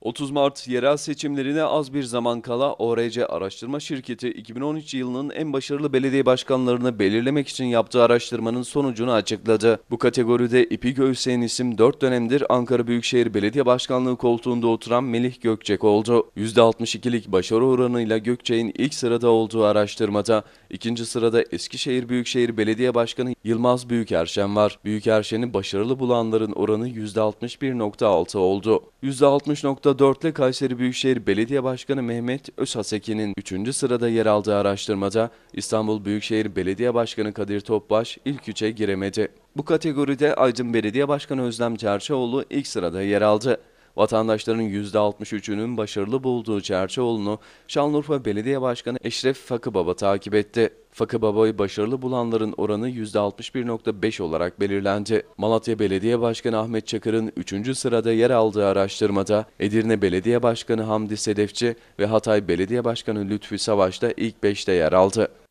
30 Mart yerel seçimlerine az bir zaman kala ORC Araştırma Şirketi 2013 yılının en başarılı belediye başkanlarını belirlemek için yaptığı araştırmanın sonucunu açıkladı. Bu kategoride İpik göğüsleyen isim 4 dönemdir Ankara Büyükşehir Belediye Başkanlığı koltuğunda oturan Melih Gökçek oldu. %62'lik başarı oranıyla Gökçek'in ilk sırada olduğu araştırmada ikinci sırada Eskişehir Büyükşehir Belediye Başkanı Yılmaz Büyükerşen var. Büyükerşen'i başarılı bulanların oranı %61.6 oldu. %60. 4. %4'le Kayseri Büyükşehir Belediye Başkanı Mehmet Özhaseki'nin 3. sırada yer aldığı araştırmada İstanbul Büyükşehir Belediye Başkanı Kadir Topbaş ilk üçe giremedi. Bu kategoride Aydın Belediye Başkanı Özlem Çerçeoğlu ilk sırada yer aldı. Vatandaşların %63'ünün başarılı bulduğu Çerçoğlu'nu Şanlıurfa Belediye Başkanı Eşref Fakıbaba takip etti. Fakıbaba'yı başarılı bulanların oranı %61.5 olarak belirlendi. Malatya Belediye Başkanı Ahmet Çakır'ın 3. sırada yer aldığı araştırmada Edirne Belediye Başkanı Hamdi Sedefçi ve Hatay Belediye Başkanı Lütfü Savaş da ilk 5'te yer aldı.